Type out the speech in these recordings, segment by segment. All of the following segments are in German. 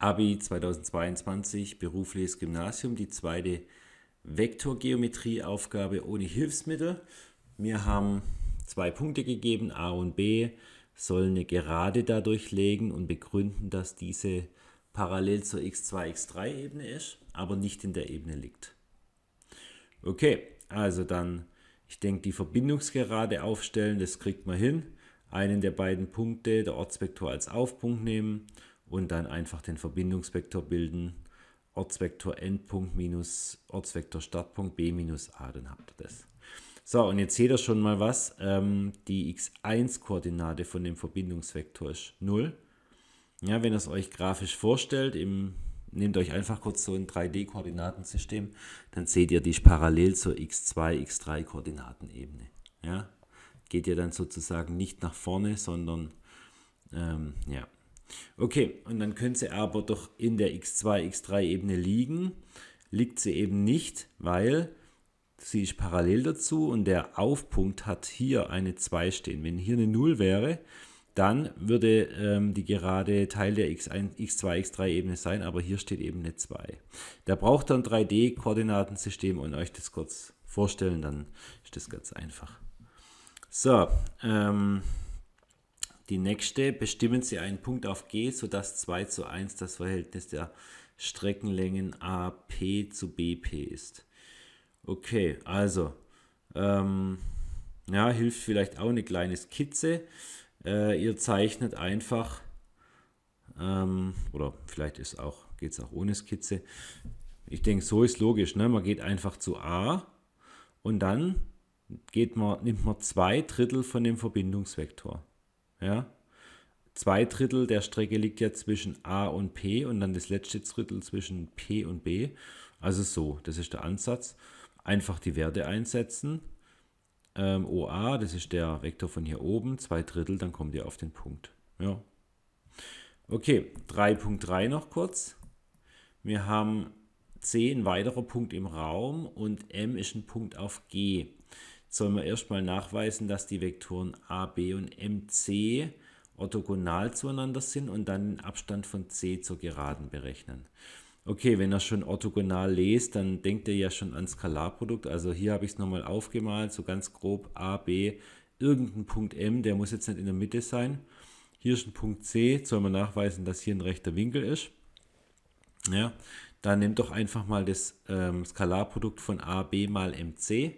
Abi 2022, berufliches Gymnasium, die zweite Vektorgeometrieaufgabe ohne Hilfsmittel. Wir haben zwei Punkte gegeben, A und B, sollen eine Gerade dadurch legen und begründen, dass diese parallel zur x2, x3-Ebene ist, aber nicht in der Ebene liegt. Okay, also dann, ich denke, die Verbindungsgerade aufstellen, das kriegt man hin. Einen der beiden Punkte, der Ortsvektor als Aufpunkt nehmen und dann einfach den Verbindungsvektor bilden. Ortsvektor Endpunkt minus Ortsvektor Startpunkt B minus A, dann habt ihr das. So, und jetzt seht ihr schon mal was. Ähm, die x1-Koordinate von dem Verbindungsvektor ist 0. Ja, wenn ihr es euch grafisch vorstellt, im, nehmt euch einfach kurz so ein 3D-Koordinatensystem, dann seht ihr, die ist parallel zur x2, x3-Koordinatenebene. Ja, geht ihr dann sozusagen nicht nach vorne, sondern ähm, ja, Okay, und dann könnte sie aber doch in der x2, x3-Ebene liegen. Liegt sie eben nicht, weil sie ist parallel dazu und der Aufpunkt hat hier eine 2 stehen. Wenn hier eine 0 wäre, dann würde ähm, die gerade Teil der X1, X2, X3-Ebene sein, aber hier steht eben eine 2. Da braucht ihr ein 3D-Koordinatensystem und euch das kurz vorstellen, dann ist das ganz einfach. So, ähm, die nächste, bestimmen Sie einen Punkt auf G, sodass 2 zu 1 das Verhältnis der Streckenlängen AP zu BP ist. Okay, also, ähm, ja, hilft vielleicht auch eine kleine Skizze. Äh, ihr zeichnet einfach, ähm, oder vielleicht auch, geht es auch ohne Skizze. Ich denke, so ist logisch. Ne? Man geht einfach zu A und dann geht man, nimmt man zwei Drittel von dem Verbindungsvektor. Ja? Zwei Drittel der Strecke liegt ja zwischen A und P und dann das letzte Drittel zwischen P und B. Also so, das ist der Ansatz. Einfach die Werte einsetzen. Ähm, OA, das ist der Vektor von hier oben, zwei Drittel, dann kommt ihr auf den Punkt. Ja. Okay, 3.3 noch kurz. Wir haben C ein weiterer Punkt im Raum und M ist ein Punkt auf G soll man erstmal nachweisen, dass die Vektoren a, b und mc orthogonal zueinander sind und dann den Abstand von c zur Geraden berechnen. Okay, wenn er schon orthogonal lest, dann denkt er ja schon an Skalarprodukt. Also hier habe ich es nochmal aufgemalt, so ganz grob a, b, irgendein Punkt m, der muss jetzt nicht in der Mitte sein. Hier ist ein Punkt C, soll man nachweisen, dass hier ein rechter Winkel ist. Ja, dann nimmt doch einfach mal das ähm, Skalarprodukt von a b mal mc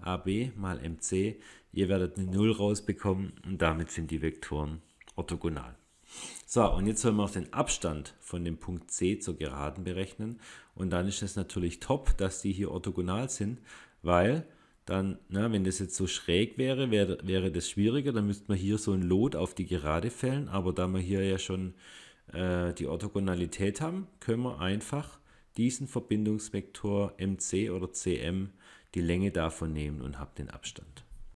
AB mal MC. Ihr werdet eine 0 rausbekommen und damit sind die Vektoren orthogonal. So, und jetzt sollen wir auch den Abstand von dem Punkt C zur Geraden berechnen. Und dann ist es natürlich top, dass die hier orthogonal sind, weil dann, na, wenn das jetzt so schräg wäre, wäre, wäre das schwieriger. Dann müsste man hier so ein Lot auf die Gerade fällen. Aber da wir hier ja schon äh, die Orthogonalität haben, können wir einfach diesen Verbindungsvektor MC oder CM die Länge davon nehmen und habt den Abstand.